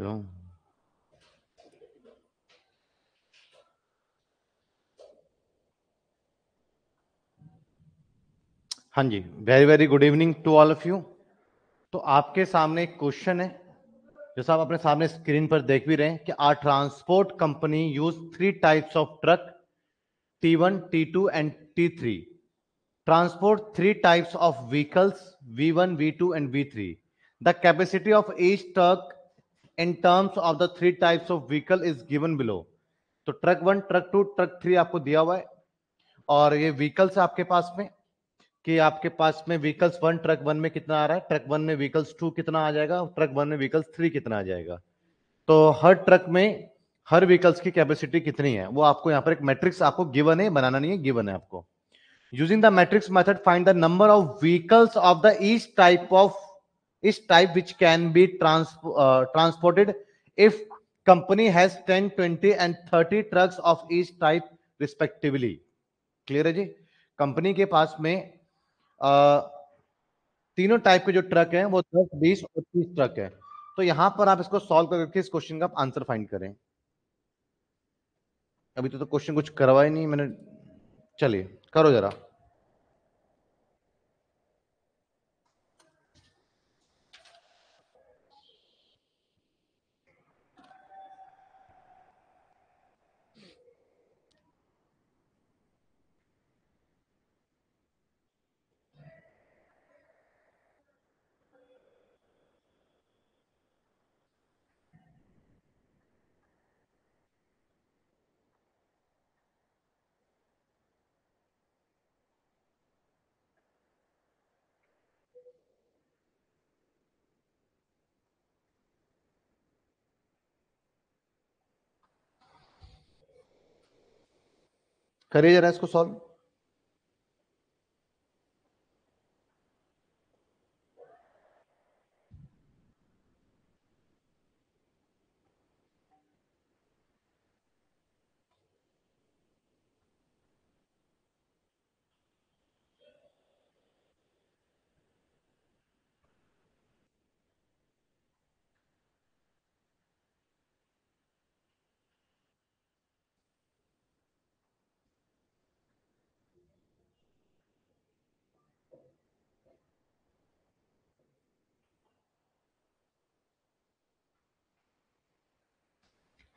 Hello. हाँ जी very very good evening to all of you तो आपके सामने एक क्वेश्चन है जो साहब अपने सामने स्क्रीन पर देख भी रहे हैं कि R transport company use three types of truck T one T two and T three transport three types of vehicles V one V two and V three the capacity of each truck in terms of the three types of vehicle is given below तो truck one truck two truck three आपको दिया हुआ है और ये vehicles आपके पास में कि आपके पास में व्हीकल्स वन ट्रक वन में कितना आ रहा है ट्रक वन में व्हीकल्स टू कितना आ जाएगा ट्रक वन में व्हीकल्स थ्री कितना आ जाएगा तो हर ट्रक में हर व्हीकल्स की कैपेसिटी कितनी है वो आपको यहाँ पर एक मैट्रिक्स आपको गिवन है बनाना नहीं है गिवन है आपको using the matrix method find the number of vehicles of the each type of इस type which can be transported if company if 10 20 and 30 trucks of each type clear है जी company के पास में आ, uh, तीनों type के जो truck हैं वो 10 20 और 30 ट्रक है तो यहां पर आप इसको सॉल्व करके इस क्वेश्चन का आंसर फाइंड करें अभी तो, तो क्वेश्चन कुछ करवाया नहीं मैंने चलिए करो जरा करिए जरा इसको solve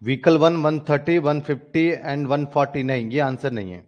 vehicle one one thirty one fifty and one forty नहीं ये आंसर नहीं है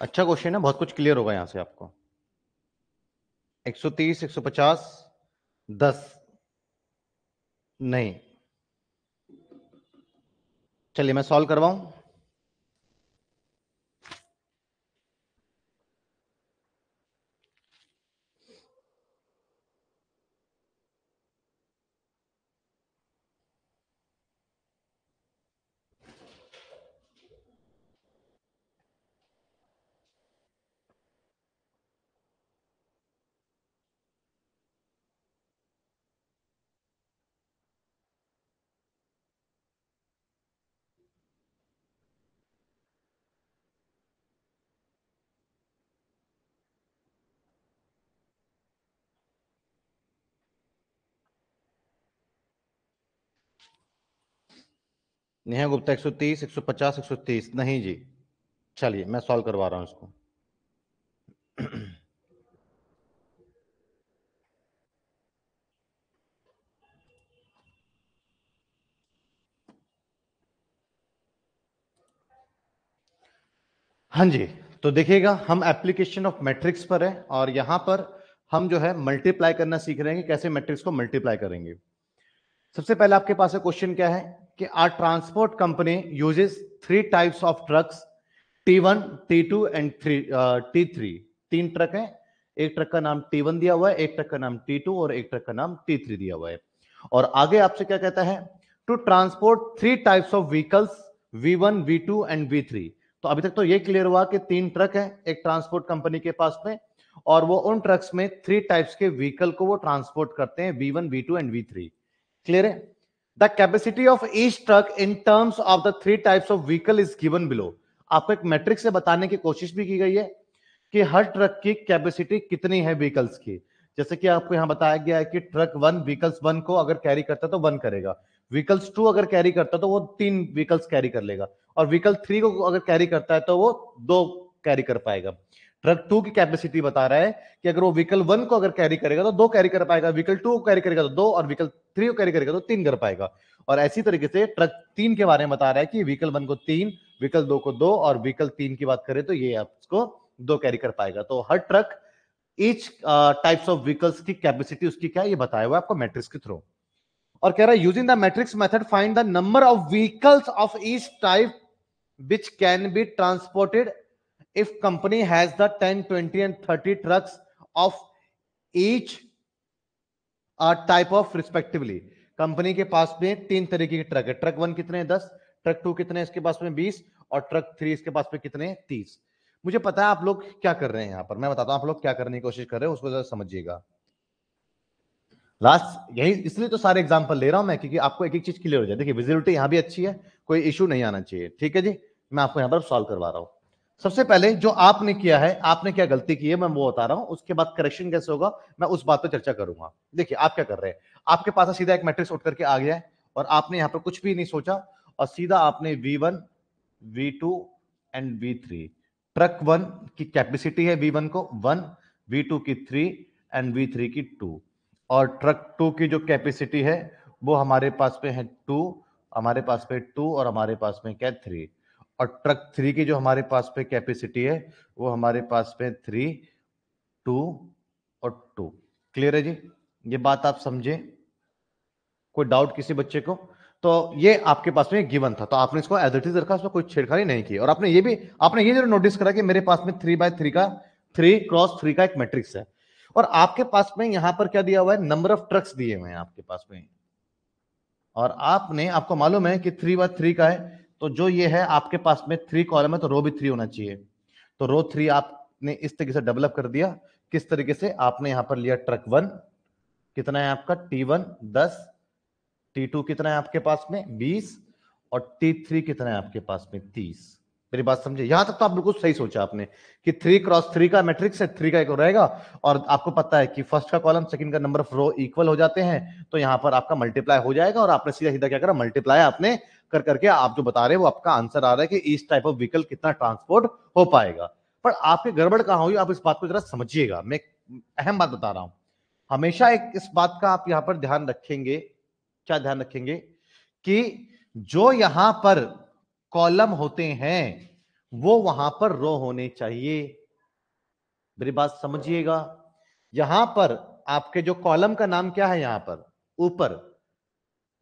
अच्छा क्वेश्चन है बहुत कुछ क्लियर होगा यहाँ से आपको 130, 150, 10 नहीं चलिए मैं सॉल्व करवाऊं नेहा गुप्ता 130, 150, 130 नहीं जी चलिए मैं सॉल्व करवा रहा हूं इसको हाँ जी तो देखिएगा हम एप्लीकेशन ऑफ मैट्रिक्स पर है और यहां पर हम जो है मल्टीप्लाई करना सीख रहे हैं कैसे मैट्रिक्स को मल्टीप्लाई करेंगे सबसे पहले आपके पास क्वेश्चन क्या है कि R transport company uses three types of trucks T one T two and three T three तीन ट्रक हैं एक ट्रक का नाम टी वन दिया हुआ है एक ट्रक का नाम टी टू और एक ट्रक का नाम टी थ्री दिया हुआ है और आगे आपसे क्या कहता है to transport three types of vehicles V one V two and V three तो अभी तक तो ये क्लियर हुआ कि तीन ट्रक है एक ट्रांसपोर्ट कंपनी के पास में और वो उन ट्रक्स में थ्री टाइप्स के व्हीकल को वो ट्रांसपोर्ट करते हैं V one V two and V three clear है the capacity of each truck in terms of the three types of vehicle is given below आपको एक मैट्रिक से बताने की कोशिश भी की गई है कि हर ट्रक की कैपेसिटी कितनी है व्हीकल्स की जैसे कि आपको यहां बताया गया है कि ट्रक वन व्हीकल्स वन को अगर कैरी करता है तो वन करेगा व्हीकल्स टू अगर कैरी करता है तो वो तीन व्हीकल्स कैरी कर लेगा और व्हीकल थ्री को अगर कैरी करता है तो वो दो कैरी कर पाएगा ट्रक टू की कैपेसिटी बता रहा है कि अगर वो व्हीकल वन को अगर कैरी करेगा तो दो कैरी कर पाएगा व्हीकल टू को कैरी करेगा तो दो और व्हीकल थ्री को कैरी करेगा तो तीन कर पाएगा और ऐसी तरीके से ट्रक तीन के बारे में बता रहा है कि व्हीकल वन को तीन व्हीकल दो को दो और व्हीकल तीन की बात करें तो ये आपको दो कैरी कर पाएगा तो हर truck each types of vehicles की कैपेसिटी उसकी क्या ये बताया हुआ आपको मैट्रिक्स के थ्रू और कह रहा है using the matrix method find the number of vehicles of each type which can be transported if company has the 10 20 and 30 trucks of each uh, type of respectively company के पास में तीन तरीके के ट्रक है ट्रक वन कितने दस truck to कितने इसके पास में बीस और ट्रक थ्री इसके पास में कितने तीस मुझे पता है आप लोग क्या कर रहे हैं यहां पर मैं बताता हूँ आप लोग क्या करने की कोशिश कर रहे हैं उसको जरा समझिएगा लास्ट यही इसलिए तो सारे एग्जाम्पल ले रहा हूं मैं क्योंकि आपको एक एक चीज क्लियर हो जाए देखिए विजिबिलिटी यहां भी अच्छी है कोई इशू नहीं आना चाहिए ठीक है जी मैं आपको यहाँ पर सॉल्व करवा रहा हूं सबसे पहले जो आपने किया है आपने क्या गलती की है मैं वो बता रहा हूं उसके बाद करेक्शन कैसे होगा मैं उस बात पर चर्चा करूंगा देखिए आप क्या कर रहे हैं आपके पास सीधा एक मैट्रिक्स उठ करके आ गया है और आपने यहां पर कुछ भी नहीं सोचा और सीधा आपने V one V two and V three truck one की कैपेसिटी है वी वन को वन वी टू की थ्री एंड वी थ्री की टू और ट्रक टू की जो कैपेसिटी है वो हमारे पास पे है टू हमारे पास पे टू और हमारे पास में क्या थ्री और ट्रक थ्री की जो हमारे पास पे कैपेसिटी है वो हमारे पास पे थ्री टू और टू क्लियर है जी ये बात आप समझे कोई डाउट किसी बच्चे को तो ये आपके पास में गिवन था तो आपने इसको एज इट इज रखा उसमें कोई छेड़खानी नहीं की और आपने ये भी आपने ये जरूर नोटिस करा कि मेरे पास में थ्री बाय थ्री का थ्री क्रॉस थ्री का एक मैट्रिक्स है और आपके पास में यहां पर क्या दिया हुआ है नंबर ऑफ ट्रक्स दिए हुए हैं आपके पास में और आपने आपको मालूम है कि थ्री बाय थ्री का है तो जो ये है आपके पास में थ्री कॉलम है तो रो भी थ्री होना चाहिए तो रो थ्री आपने इस तरीके से डेवलप कर दिया किस तरीके से आपने यहां पर लिया ट्रक वन कितना है आपका टी वन दस टी टू कितना है आपके पास में बीस और टी थ्री कितना है आपके पास में तीस मेरी बात समझे यहां तक तो आप बिल्कुल सही सोचा आपने कि थ्री क्रॉस थ्री का मैट्रिक्स है थ्री का एक रहेगा और आपको पता है कि फर्स्ट का कॉलम सेकंड का नंबर ऑफ रो इक्वल हो जाते हैं तो यहां पर आपका मल्टीप्लाई हो जाएगा और आपने सीधा सीधा क्या करा मल्टीप्लाई आपने कर करके आप जो बता रहे वो आपका आंसर आ रहा है कि इस टाइप ऑफ व्हीकल कितना ट्रांसपोर्ट हो पाएगा पर आपकी गड़बड़ कहा हुई आप इस बात को जरा समझिएगा मैं अहम बात बता रहा हूं हमेशा एक इस बात का आप यहां पर ध्यान रखेंगे क्या ध्यान रखेंगे कि जो यहां पर कॉलम होते हैं वो वहां पर रो होने चाहिए मेरी बात समझिएगा यहां पर आपके जो कॉलम का नाम क्या है यहां पर ऊपर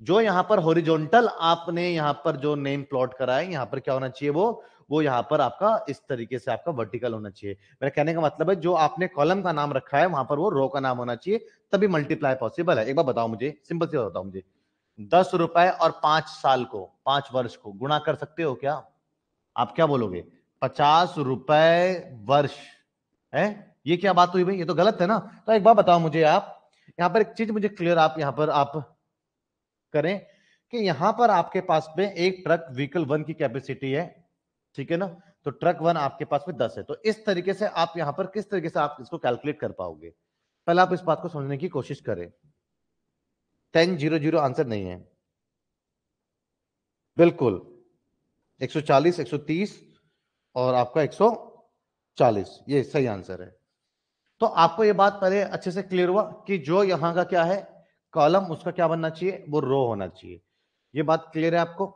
जो यहां पर होरिजोनटल आपने यहां पर जो नेम प्लॉट कराए यहां पर क्या होना चाहिए वो वो यहां पर आपका इस तरीके से आपका वर्टिकल होना चाहिए मेरा कहने का मतलब है जो आपने कॉलम का नाम रखा है वहां पर वो रो का नाम होना चाहिए तभी मल्टीप्लाई पॉसिबल है एक बार बताओ मुझे सिंपल से बताओ मुझे दस रुपए और पांच साल को पांच वर्ष को गुणा कर सकते हो क्या आप क्या बोलोगे पचास रुपए वर्ष है ये क्या बात हुई भाई ये तो गलत है ना तो एक बार बताओ मुझे आप यहां पर एक चीज मुझे क्लियर आप यहां पर आप करें कि यहां पर आपके पास में एक ट्रक व्हीकल वन की कैपेसिटी है ठीक है ना तो ट्रक वन आपके पास में दस है तो इस तरीके से आप यहां पर किस तरीके से आप इसको कैलकुलेट कर पाओगे पहले आप इस बात को समझने की कोशिश करें टेन जीरो जीरो आंसर नहीं है बिल्कुल 140 130 और आपका 140 ये सही आंसर है तो आपको ये बात पहले अच्छे से क्लियर हुआ कि जो यहाँ का क्या है कॉलम उसका क्या बनना चाहिए वो रो होना चाहिए ये बात क्लियर है आपको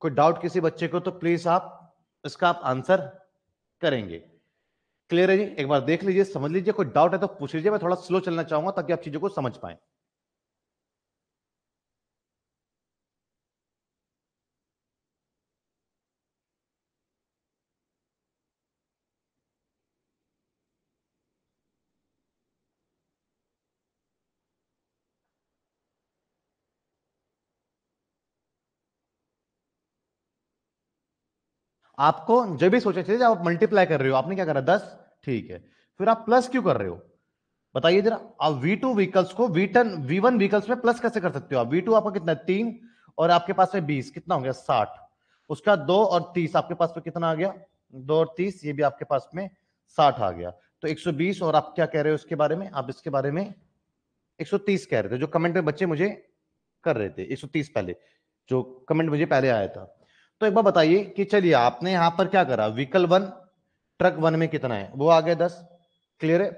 कोई डाउट किसी बच्चे को तो प्लीज आप इसका आप आंसर करेंगे क्लियर है जी एक बार देख लीजिए समझ लीजिए कोई डाउट है तो पूछ लीजिए मैं थोड़ा स्लो चलना चाहूंगा ताकि आप चीजों को समझ पाए आपको जो भी सोचना चाहिए आप मल्टीप्लाई कर रहे हो आपने क्या करा दस ठीक है फिर आप प्लस क्यों कर रहे हो बताइए जरा आप वी टू व्हीकल्स को V one V one vehicles में प्लस कैसे कर सकते हो आप वी टू आपका कितना तीन और आपके पास में बीस कितना हो गया साठ उसका दो और तीस आपके पास में कितना आ गया दो और तीस ये भी आपके पास में साठ आ गया तो एक सौ बीस और आप क्या कह रहे हो उसके बारे में आप इसके बारे में एक सौ तीस कह रहे थे जो कमेंट में बच्चे मुझे कर रहे थे एक सौ तीस पहले जो कमेंट मुझे पहले आया था तो एक बार बताइए कि चलिए आपने यहां पर क्या करा व्हीकल वन ट्रक वन में कितना है वो आ गया दस क्लियर है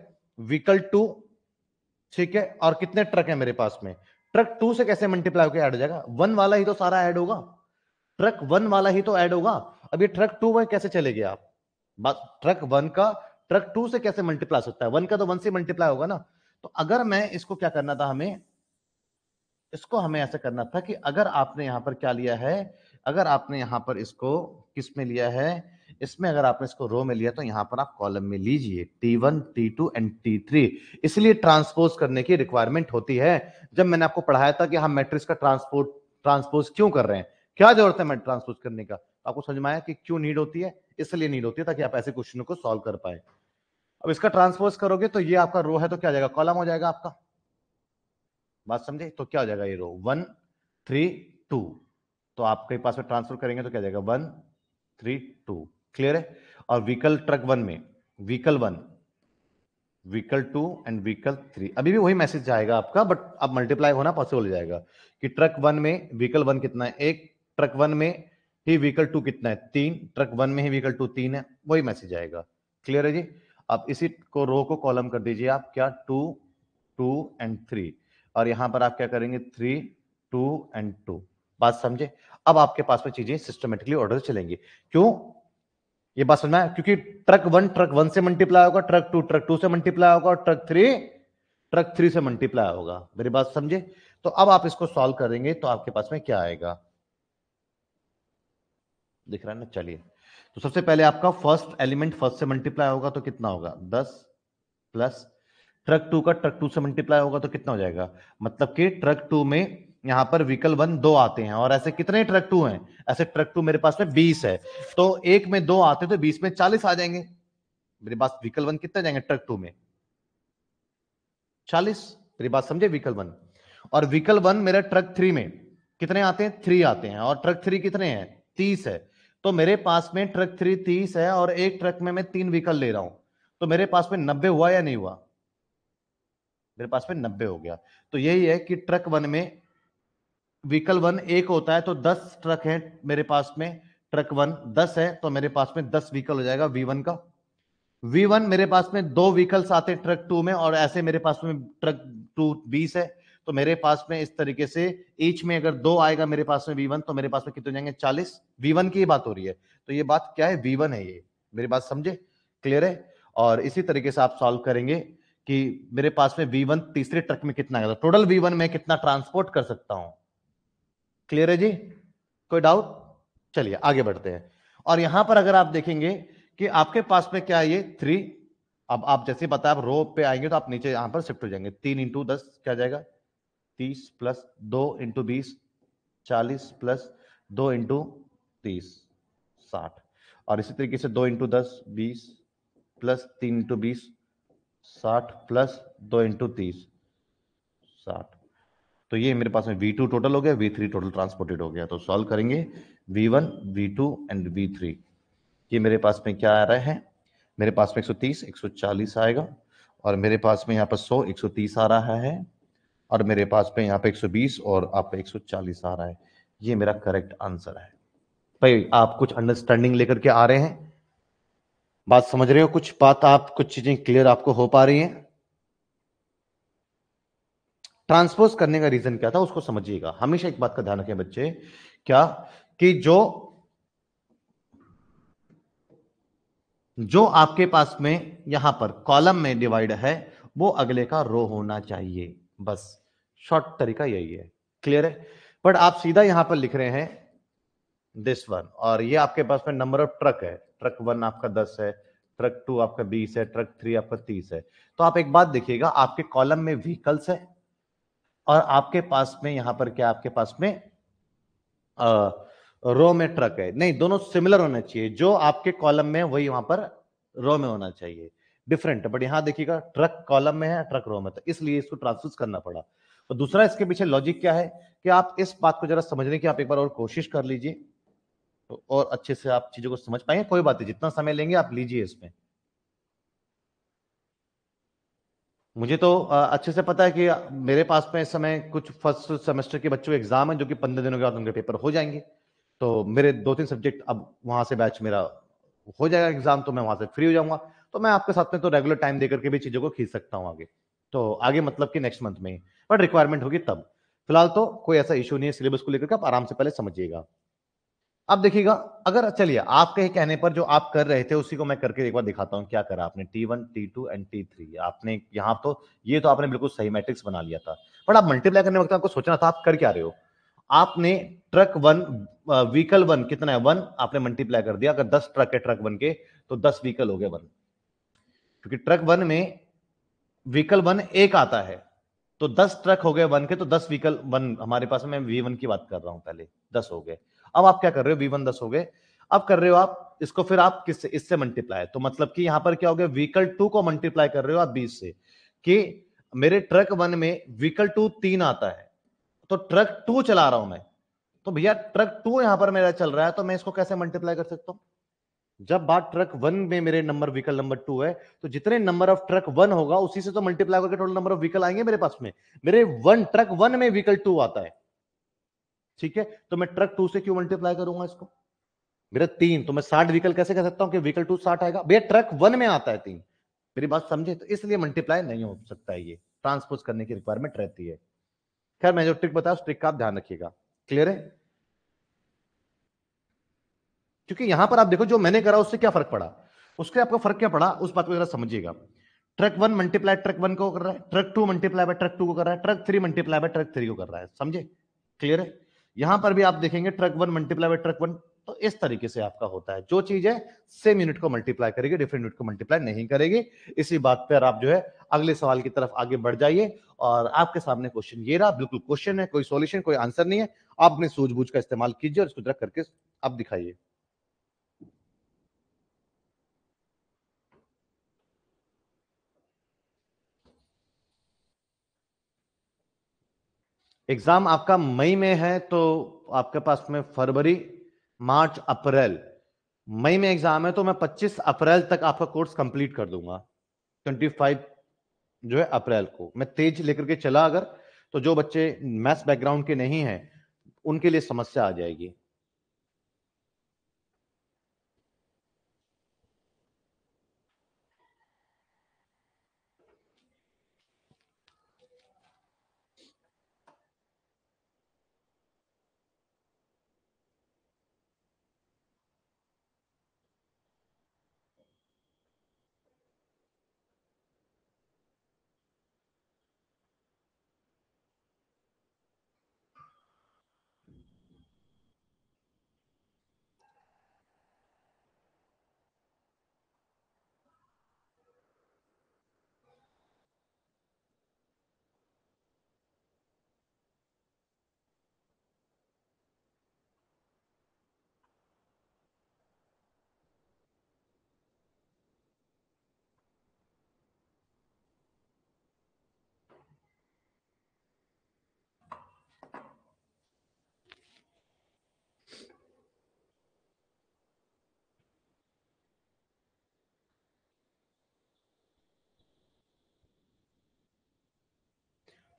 व्हीकल टू ठीक है और कितने ट्रक है मेरे पास में ट्रक टू से कैसे मल्टीप्लाई होकर ऐड हो जाएगा वन वाला ही तो सारा ऐड होगा ट्रक वन वाला ही तो ऐड होगा अब ये ट्रक टू में कैसे चले गए आप बस ट्रक वन का ट्रक टू से कैसे मल्टीप्लाई सकता है वन का तो वन से मल्टीप्लाई होगा ना तो अगर मैं इसको क्या करना था हमें इसको हमें ऐसा करना था कि अगर आपने यहां पर क्या लिया है अगर आपने यहाँ पर इसको किस में लिया है इसमें अगर आपने इसको रो में लिया तो यहाँ पर आप कॉलम में लीजिए T one T two and T three इसलिए ट्रांसपोज करने की रिक्वायरमेंट होती है जब मैंने आपको पढ़ाया था कि हम मैट्रिक्स का ट्रांसपोर्ट ट्रांसपोज क्यों कर रहे हैं क्या जरूरत है मैट्रिक ट्रांसपोज करने का तो आपको समझ में आया कि क्यों नीड होती है इसलिए नीड होती है ताकि आप ऐसे क्वेश्चन को सॉल्व कर पाए अब इसका ट्रांसपोज करोगे तो ये आपका रो है तो क्या जाएगा कॉलम हो जाएगा आपका बात समझे तो क्या हो जाएगा ये रो वन थ्री टू तो आपके पास में ट्रांसफर करेंगे तो क्या जाएगा वन थ्री टू क्लियर है और व्हीकल ट्रक वन में vehicle one vehicle two and vehicle three अभी भी वही मैसेज जाएगा आपका बट अब मल्टीप्लाई होना पॉसिबल हो जाएगा कि ट्रक वन में व्हीकल वन कितना है एक ट्रक वन में ही व्हीकल टू कितना है तीन ट्रक वन में ही व्हीकल टू तीन है वही मैसेज आएगा क्लियर है जी अब इसी को रो को कॉलम कर दीजिए आप क्या टू टू एंड थ्री और यहां पर आप क्या करेंगे थ्री टू एंड टू बात समझे अब आपके पास में चीजें सिस्टमेटिकली ऑर्डर चलेंगी क्यों ये बात समझना क्योंकि ट्रक वन ट्रक वन से मल्टीप्लाई होगा ट्रक टू ट्रक टू से मल्टीप्लाई होगा ट्रक थ्री ट्रक थ्री से मल्टीप्लाई होगा मेरी बात समझे तो अब आप इसको सॉल्व करेंगे तो आपके पास में क्या आएगा दिख रहा है ना चलिए तो सबसे पहले आपका फर्स्ट एलिमेंट फर्स्ट से मल्टीप्लाई होगा तो कितना होगा दस प्लस ट्रक टू का ट्रक टू से मल्टीप्लाई होगा तो कितना हो जाएगा मतलब कि ट्रक टू में यहाँ पर व्हीकल वन दो आते हैं और ऐसे कितने ट्रक टू हैं ऐसे ट्रक टू मेरे पास में बीस है तो एक में दो आते तो बीस में चालीस आ जाएंगे मेरे पास व्हीकल वन कितने जाएंगे ट्रक टू में चालीस मेरी बात समझे व्हीकल वन और व्हीकल वन मेरे ट्रक थ्री में कितने आते हैं थ्री आते हैं और ट्रक थ्री कितने हैं तीस है तो मेरे पास में ट्रक थ्री तीस है और एक ट्रक में मैं तीन व्हीकल ले रहा हूं तो मेरे पास में नब्बे हुआ या नहीं हुआ मेरे पास में नब्बे हो गया तो यही है कि ट्रक वन में व्हीकल वन एक होता है तो दस ट्रक है मेरे पास में ट्रक वन दस है तो मेरे पास में दस व्हीकल हो जाएगा वी वन का वी वन मेरे पास में दो व्हीकल्स आते हैं ट्रक टू में और ऐसे मेरे पास में ट्रक टू बीस है तो मेरे पास में इस तरीके से ईच में अगर दो आएगा मेरे पास में वी वन तो मेरे पास में कितने जाएंगे चालीस वी वन की बात हो रही है तो ये बात क्या है वी वन है ये मेरी बात समझे क्लियर है और इसी तरीके से आप सॉल्व करेंगे कि मेरे पास में वी वन तीसरे ट्रक में कितना आएगा टोटल वी वन में कितना ट्रांसपोर्ट कर सकता हूँ क्लियर है जी कोई डाउट चलिए आगे बढ़ते हैं और यहां पर अगर आप देखेंगे कि आपके पास में क्या है ये थ्री अब आप जैसे बताए आप रो पे आएंगे तो आप नीचे यहां पर शिफ्ट हो जाएंगे तीन इंटू दस क्या जाएगा तीस प्लस दो इंटू बीस चालीस प्लस दो इंटू तीस साठ और इसी तरीके से दो इंटू दस बीस प्लस तीन इंटू बीस साठ प्लस दो इंटू तीस साठ तो ये मेरे पास में वी टू टोटल हो गया वी थ्री टोटल ट्रांसपोर्टेड हो गया तो सॉल्व करेंगे V one V two and V three ये मेरे पास में क्या आ रहा है मेरे पास में 130 140 आएगा और मेरे पास में यहाँ पर 100 130 आ रहा है और मेरे पास में यहाँ पे 120 और सौ 140 आ रहा है ये मेरा करेक्ट आंसर है भाई आप कुछ अंडरस्टैंडिंग लेकर के आ रहे हैं बात समझ रहे हो कुछ बात आप कुछ चीजें क्लियर आपको हो पा रही है ट्रांसपोज करने का रीजन क्या था उसको समझिएगा हमेशा एक बात का ध्यान रखें बच्चे क्या कि जो जो आपके पास में यहां पर कॉलम में डिवाइड है वो अगले का रो होना चाहिए बस शॉर्ट तरीका यही है क्लियर है बट आप सीधा यहां पर लिख रहे हैं दिस वन और ये आपके पास में नंबर ऑफ ट्रक है ट्रक वन आपका दस है ट्रक टू आपका बीस है ट्रक थ्री आपका तीस है तो आप एक बात देखिएगा आपके कॉलम में व्हीकल्स है और आपके पास में यहां पर क्या आपके पास में आ, रो में ट्रक है नहीं दोनों सिमिलर होना चाहिए जो आपके कॉलम में वही वहां पर रो में होना चाहिए डिफरेंट बट यहां देखिएगा ट्रक कॉलम में है ट्रक रो में तो इसलिए इसको ट्रांसफूज करना पड़ा और दूसरा इसके पीछे लॉजिक क्या है कि आप इस बात को जरा समझने की आप एक बार और कोशिश कर लीजिए तो और अच्छे से आप चीजों को समझ पाएंगे कोई बात नहीं जितना समय लेंगे आप लीजिए इसमें मुझे तो अच्छे से पता है कि मेरे पास में इस समय कुछ फर्स्ट सेमेस्टर के बच्चों के एग्जाम है जो कि पंद्रह दिनों के बाद उनके पेपर हो जाएंगे तो मेरे दो तीन सब्जेक्ट अब वहां से बैच मेरा हो जाएगा एग्जाम तो मैं वहां से फ्री हो जाऊंगा तो मैं आपके साथ में तो रेगुलर टाइम देकर के भी चीजों को खींच सकता हूँ आगे तो आगे मतलब कि नेक्स्ट मंथ में बट रिक्वायरमेंट होगी तब फिलहाल तो कोई ऐसा इशू नहीं है सिलेबस को लेकर आप आराम से पहले समझिएगा अब देखिएगा अगर चलिए आपके कहने पर जो आप कर रहे थे उसी को मैं करके एक बार दिखाता हूँ क्या करा आपने T one T two and T three आपने यहां तो ये तो आपने बिल्कुल सही मैट्रिक्स बना लिया था बट आप मल्टीप्लाई करने वक्त आपको सोचना था आप कर क्या रहे हो आपने ट्रक वन व्हीकल वन कितना है वन आपने मल्टीप्लाई कर दिया अगर दस ट्रक है ट्रक वन के तो दस व्हीकल हो गए वन क्योंकि ट्रक वन में व्हीकल वन एक आता है तो दस ट्रक हो गए वन के तो दस व्हीकल वन हमारे पास मैं वी वन की बात कर रहा हूं पहले दस हो गए अब आप क्या कर रहे हो वी वन दस हो गए अब कर रहे हो आप इसको फिर आप किससे इससे मल्टीप्लाई तो मतलब कि यहां पर क्या हो गया व्हीकल टू को मल्टीप्लाई कर रहे हो आप बीस से कि मेरे ट्रक वन में व्हीकल टू तीन आता है तो ट्रक टू चला रहा हूं मैं तो भैया ट्रक टू यहां पर मेरा चल रहा है तो मैं इसको कैसे मल्टीप्लाई कर सकता हूं जब बात ट्रक वन में मेरे नंबर व्हीकल नंबर टू है तो जितने नंबर ऑफ ट्रक वन होगा उसी से तो मल्टीप्लाई करके टोटल नंबर ऑफ व्हीकल आएंगे मेरे पास में मेरे वन ट्रक वन में व्हीकल टू आता है ठीक है तो मैं ट्रक टू से क्यों मल्टीप्लाई करूंगा इसको मेरा तीन तो मैं साठ व्हीकल कैसे कह सकता हूँ कि व्हीकल टू साठ आएगा भैया ट्रक वन में आता है तीन मेरी बात समझे तो इसलिए मल्टीप्लाई नहीं हो सकता है ये ट्रांसपोज करने की रिक्वायरमेंट रहती है खैर मैं जो ट्रिक बताया उस ट्रिक का आप ध्यान रखिएगा क्लियर है क्योंकि यहां पर आप देखो जो मैंने करा उससे क्या फर्क पड़ा उसके आपको फर्क क्या पड़ा उस बात को जरा समझिएगा truck one multiply truck one को कर रहा है truck two multiply by truck two को कर रहा है truck three multiply by truck three को कर रहा है समझे क्लियर है यहां पर भी आप देखेंगे truck one multiply truck one तो इस तरीके से आपका होता है जो चीज है सेम यूनिट को मल्टीप्लाई करेगी डिफरेंट यूनिट को मल्टीप्लाई नहीं करेगी इसी बात पर आप जो है अगले सवाल की तरफ आगे बढ़ जाइए और आपके सामने क्वेश्चन ये रहा बिल्कुल क्वेश्चन है कोई सोल्यूशन कोई आंसर नहीं है आप अपने सूझबूझ का इस्तेमाल कीजिए और इसको जरा करके आप दिखाइए एग्जाम आपका मई में है तो आपके पास में फरवरी मार्च अप्रैल मई में एग्जाम है तो मैं 25 अप्रैल तक आपका कोर्स कंप्लीट कर दूंगा 25 जो है अप्रैल को मैं तेज लेकर के चला अगर तो जो बच्चे मैथ्स बैकग्राउंड के नहीं है उनके लिए समस्या आ जाएगी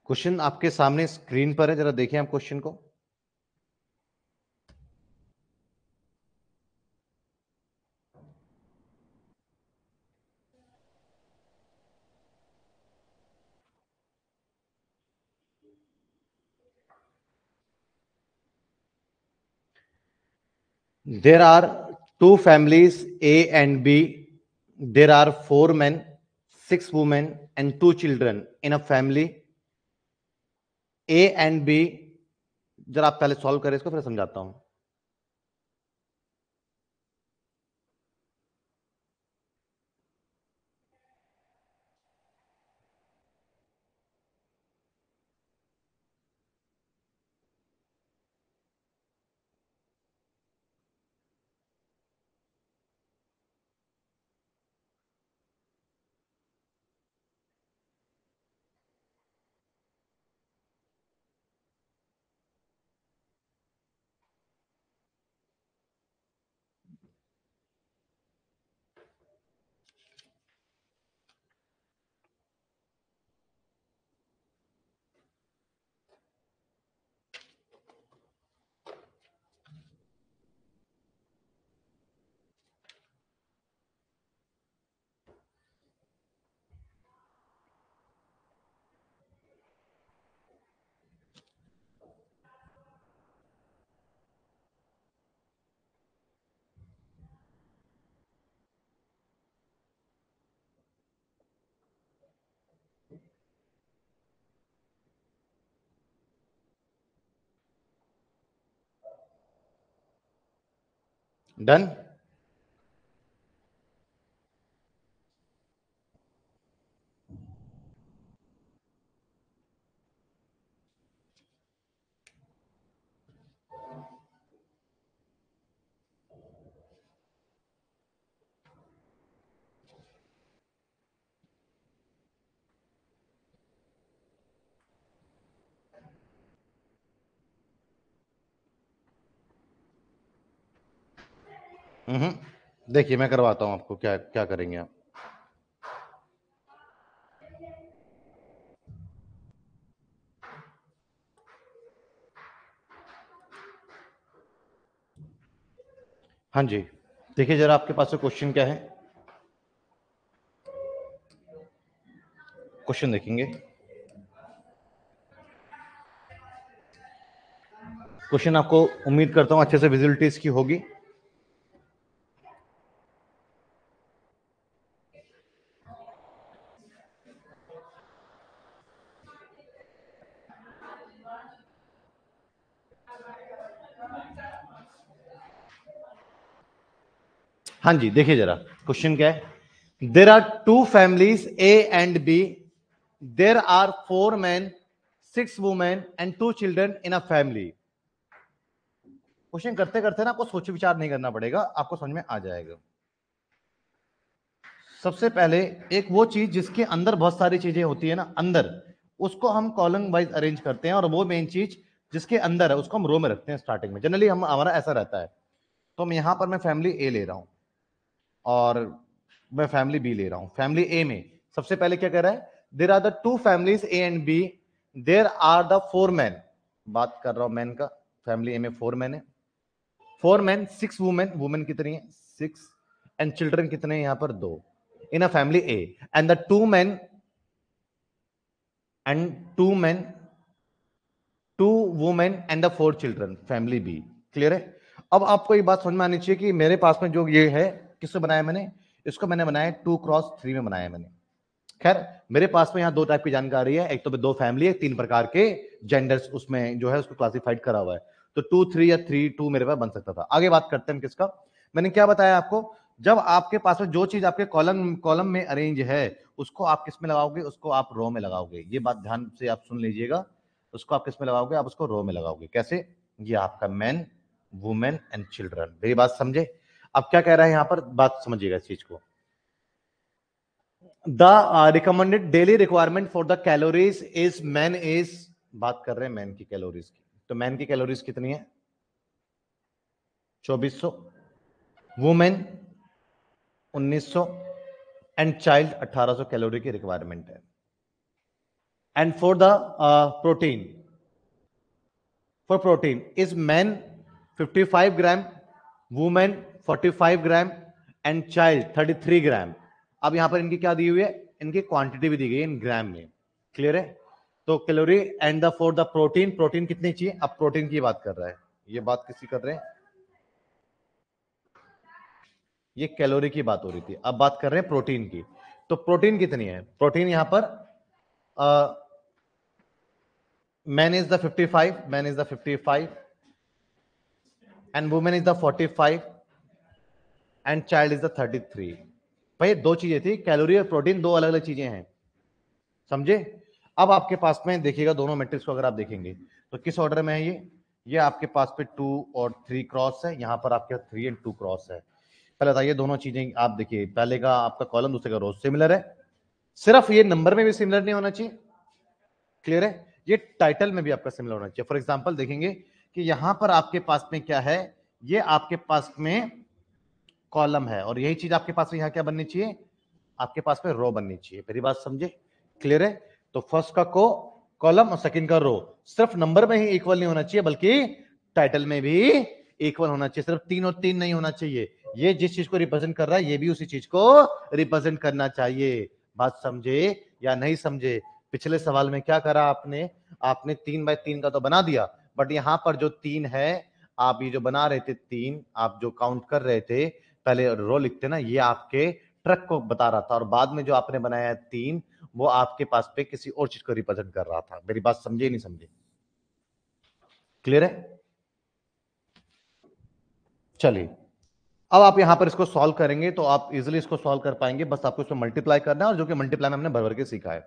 क्वेश्चन आपके सामने स्क्रीन पर है जरा देखें आप क्वेश्चन को there are two families A and B there are four man six women and two children in a family A and B जरा आप पहले सॉल्व करें इसको फिर समझाता हूं Done? हम्म। देखिए मैं करवाता हूँ आपको क्या क्या करेंगे आप हाँ जी देखिए जरा आपके पास क्वेश्चन क्या है क्वेश्चन देखेंगे क्वेश्चन आपको उम्मीद करता हूं अच्छे से विजिबिलिटीज की होगी हाँ जी देखिए जरा क्वेश्चन क्या है there are two families A and B there are four man six women and two children in a family question करते करते ना आपको सोच विचार नहीं करना पड़ेगा आपको समझ में आ जाएगा सबसे पहले एक वो चीज जिसके अंदर बहुत सारी चीजें होती है ना अंदर उसको हम कॉलम वाइज अरेंज करते हैं और वो मेन चीज जिसके अंदर है उसको हम रो में रखते हैं स्टार्टिंग में जनरली हम हमारा ऐसा रहता है तो हम यहां पर मैं फैमिली ए ले रहा हूं और मैं फैमिली बी ले रहा हूँ फैमिली ए में सबसे पहले क्या कह रहा है there are the two families A and B there are the four man बात कर रहा हूं मैन का फैमिली ए में फोर मैन है four man six women women कितनी है सिक्स एंड चिल्ड्रन कितने यहाँ पर दो in a family A and the two man and two man two women and the four children family B clear है अब आपको ये बात समझ में आनी चाहिए कि मेरे पास में जो ये है किससे बनाया मैंने इसको मैंने बनाया टू क्रॉस थ्री में बनाया मैंने खैर मेरे पास में यहाँ दो टाइप की जानकारी है एक तो दो फैमिली है तीन प्रकार के जेंडर्स उसमें जो है उसको क्लासिफाइड करा हुआ है तो टू थ्री या थ्री टू मेरे पास बन सकता था आगे बात करते हैं किसका मैंने क्या बताया आपको जब आपके पास में जो चीज आपके कॉलम कॉलम में अरेंज है उसको आप किस में लगाओगे उसको आप रो में लगाओगे ये बात ध्यान से आप सुन लीजिएगा उसको आप किस में लगाओगे आप उसको रो में लगाओगे कैसे ये आपका मैन वुमेन एंड चिल्ड्रन मेरी बात समझे अब क्या कह रहा है यहां पर बात समझिएगा इस चीज को the recommended daily requirement for the calories is man is बात कर रहे हैं मैन की कैलोरीज की तो मैन की कैलोरीज कितनी है सौ वुमेन सौ एंड चाइल्ड अट्ठारह सौ कैलोरी की रिक्वायरमेंट है and for the protein for protein is man fifty five gram women 45 gram and child 33 gram अब यहां पर इनकी क्या दी हुई है इनकी क्वांटिटी भी दी गई है इन ग्राम में क्लियर है तो calorie and the for the protein protein कितनी चाहिए अब प्रोटीन की बात कर रहा है ये बात किसी कर रहे हैं ये कैलोरी की बात हो रही थी अब बात कर रहे हैं प्रोटीन की तो प्रोटीन कितनी है प्रोटीन यहां पर man is the 55 man is the 55 and women is the 45 and child is the thirty three भाई दो चीजें थी कैलोरी और प्रोटीन दो अलग अलग चीजें हैं समझे अब आपके पास में देखिएगा दोनों मैट्रिक्स को अगर आप देखेंगे तो किस ऑर्डर में है ये ये आपके पास पे टू और थ्री क्रॉस है यहाँ पर आपके थ्री एंड टू क्रॉस है पहले बताइए दोनों चीजें आप देखिए पहले का आपका कॉलम दूसरे का रोज सिमिलर है सिर्फ ये नंबर में भी सिमिलर नहीं होना चाहिए क्लियर है ये टाइटल में भी आपका सिमिलर होना चाहिए फॉर एग्जाम्पल देखेंगे कि यहाँ पर आपके पास में क्या है ये आपके पास में कॉलम है और यही चीज आपके पास यहाँ क्या बननी चाहिए आपके पास में रो बननी चाहिए मेरी बात समझे क्लियर है तो फर्स्ट का को कॉलम और सेकंड का रो सिर्फ नंबर में ही इक्वल नहीं होना चाहिए बल्कि टाइटल में भी इक्वल होना चाहिए सिर्फ तीन और तीन नहीं होना चाहिए ये जिस चीज को रिप्रेजेंट कर रहा है ये भी उसी चीज को रिप्रेजेंट करना चाहिए बात समझे या नहीं समझे पिछले सवाल में क्या करा आपने आपने तीन बाय तीन का तो बना दिया बट यहां पर जो तीन है आप ये जो बना रहे थे तीन आप जो काउंट कर रहे थे पहले रो लिखते ना ये आपके ट्रक को बता रहा था और बाद में जो आपने बनाया तीन वो आपके पास पे किसी और चीज को रिप्रेजेंट कर रहा था मेरी बात समझे नहीं समझे क्लियर है चलिए अब आप यहां पर इसको सॉल्व करेंगे तो आप इजिली इसको सॉल्व कर पाएंगे बस आपको इसमें मल्टीप्लाई करना है और जो कि मल्टीप्लाई में हमने भर भर के सीखा है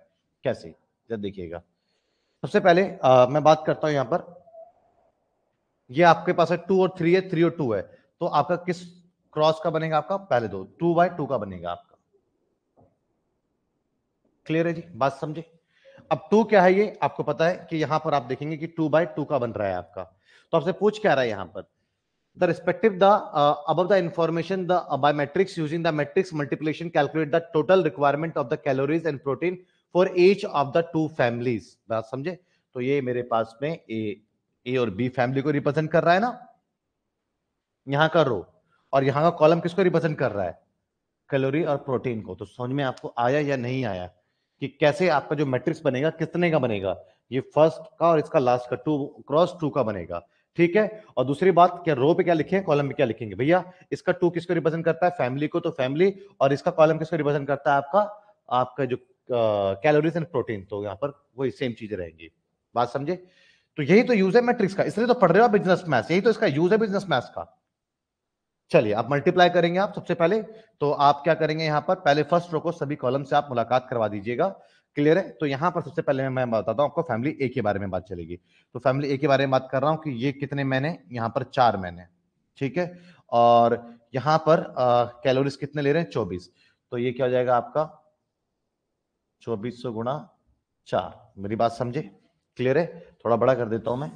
कैसे जब देखिएगा सबसे पहले आ, मैं बात करता हूं यहां पर ये आपके पास है टू और थ्री है थ्री और टू है तो आपका किस क्रॉस का बनेगा आपका पहले दो टू बाय टू का बनेगा आपका क्लियर है जी बात समझे अब टू क्या है ये आपको पता है कि यहां पर आप देखेंगे कि टू बाय टू का बन रहा है आपका तो आपसे पूछ क्या रहा है यहां पर द रिस्पेक्टिव द अब the information the by matrix using the matrix multiplication calculate the total requirement of the calories and protein for each of the two families बात समझे तो ये मेरे पास में ए ए और बी फैमिली को रिप्रेजेंट कर रहा है ना यहां का रो और यहाँ का कॉलम किसको रिप्रेजेंट कर रहा है कैलोरी और प्रोटीन को तो समझ में आपको आया या नहीं आया कि कैसे आपका जो मैट्रिक्स बनेगा कितने का बनेगा ये फर्स्ट का और इसका लास्ट का टू क्रॉस टू का बनेगा ठीक है और दूसरी बात क्या रो पे क्या लिखे कॉलम पे क्या लिखेंगे भैया इसका टू किसको रिप्रेजेंट करता है फैमिली को तो फैमिली और इसका कॉलम किसको रिप्रेजेंट करता है आपका आपका जो कैलोरीज एंड प्रोटीन तो यहाँ पर वही सेम चीज रहेंगी बात समझे तो यही तो यूज है मैट्रिक्स का इसलिए तो पढ़ रहे हो बिजनेस मैथ्स यही तो इसका यूज है बिजनेस मैथ्स का चलिए आप मल्टीप्लाई करेंगे आप सबसे पहले तो आप क्या करेंगे यहाँ पर पहले फर्स्ट रो को सभी कॉलम से आप मुलाकात करवा दीजिएगा क्लियर है तो यहाँ पर सबसे पहले मैं बताता हूँ आपको फैमिली ए के बारे में बात चलेगी तो फैमिली ए के बारे में बात कर रहा हूँ कि ये कितने मैंने यहाँ पर चार मैंने ठीक है और यहाँ पर कैलोरीज कितने ले रहे हैं चौबीस तो ये क्या हो जाएगा आपका चौबीस सौ गुणा चार मेरी बात समझे क्लियर है थोड़ा बड़ा कर देता हूं मैं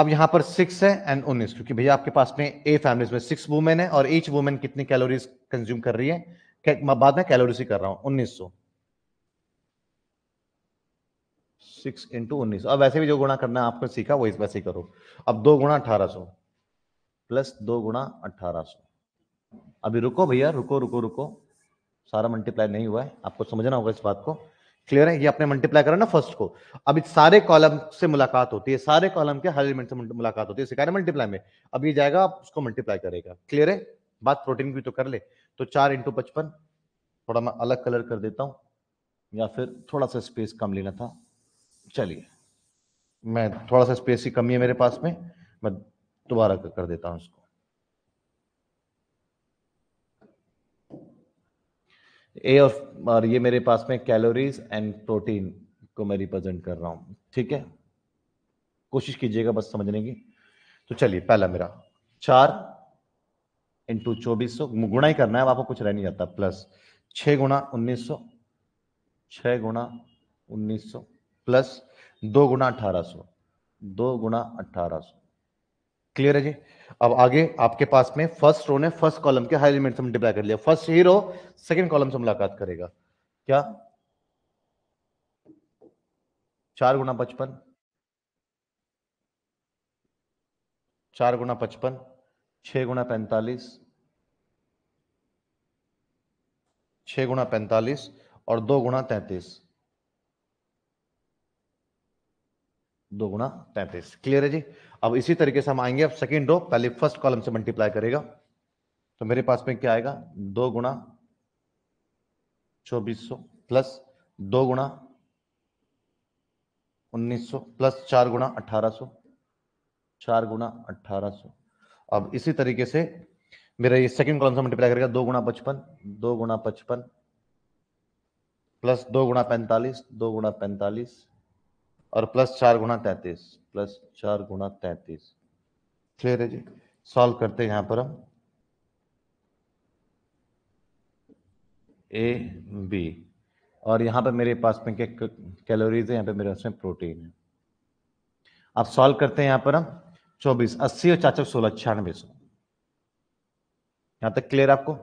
अब यहां पर सिक्स है एंड उन्नीस क्योंकि भैया आपके पास में ए फैमिलीज में सिक्स वुमेन है और ईच वुमेन कितनी कैलोरीज कंज्यूम कर रही है मैं बाद में कैलोरीज ही कर रहा हूं उन्नीस सौ सिक्स इंटू उन्नीस अब वैसे भी जो गुणा करना है आपको सीखा वो इस वैसे ही करो अब दो गुणा अठारह सौ प्लस दो गुणा अठारह सौ अभी रुको भैया रुको रुको रुको सारा मल्टीप्लाई नहीं हुआ है आपको समझना होगा इस बात को क्लियर है ये आपने मल्टीप्लाई करा ना फर्स्ट को अब इस सारे कॉलम से मुलाकात होती है सारे कॉलम के हर एलिमेंट से मुलाकात होती है सिखा मल्टीप्लाई में अब ये जाएगा आप उसको मल्टीप्लाई करेगा क्लियर है बात प्रोटीन की तो कर ले तो चार इंटू पचपन थोड़ा मैं अलग कलर कर देता हूँ या फिर थोड़ा सा स्पेस कम लेना था चलिए मैं थोड़ा सा स्पेस ही कमी है मेरे पास में मैं दोबारा कर देता हूँ इसको ए और, और ये मेरे पास में कैलोरीज एंड प्रोटीन को मैं रिप्रेजेंट कर रहा हूं ठीक है कोशिश कीजिएगा बस समझने की तो चलिए पहला मेरा चार इंटू चौबीस सौ गुणा ही करना है आपको कुछ रह नहीं जाता प्लस छ गुणा उन्नीस सौ छः गुणा उन्नीस सौ प्लस दो गुणा अठारह सौ दो गुणा अठारह सौ क्लियर है जी अब आगे आपके पास में फर्स्ट रो ने फर्स्ट कॉलम के हाई एलिमेंट से मल्टीप्लाई कर लिया first hero second second column से मुलाकात करेगा क्या चार गुना पचपन चार गुना पचपन छ गुना पैंतालीस छ गुना पैंतालीस और दो गुना तैतीस दो गुना तैतीस क्लियर है जी अब इसी तरीके से हम आएंगे अब सेकेंड रो पहले फर्स्ट कॉलम से मल्टीप्लाई करेगा तो मेरे पास में क्या आएगा दो गुणा चौबीस सौ प्लस दो गुणा उन्नीस सौ प्लस चार गुणा अट्ठारह सौ चार गुणा अट्ठारह सौ अब इसी तरीके से मेरा ये सेकंड कॉलम से मल्टीप्लाई करेगा दो गुणा पचपन दो गुणा पचपन प्लस दो गुणा पैंतालीस दो गुणा पैंतालीस और प्लस चार गुना तैतीस प्लस चार गुना तैतीस क्लियर है जी सॉल्व करते हैं यहां पर हम ए बी और यहां पर मेरे पास में क्या कैलोरीज है यहाँ पे मेरे पास में प्रोटीन है आप सॉल्व करते हैं यहां पर हम चौबीस अस्सी और चार सौ सोलह छियानवे सौ यहाँ तक क्लियर आपको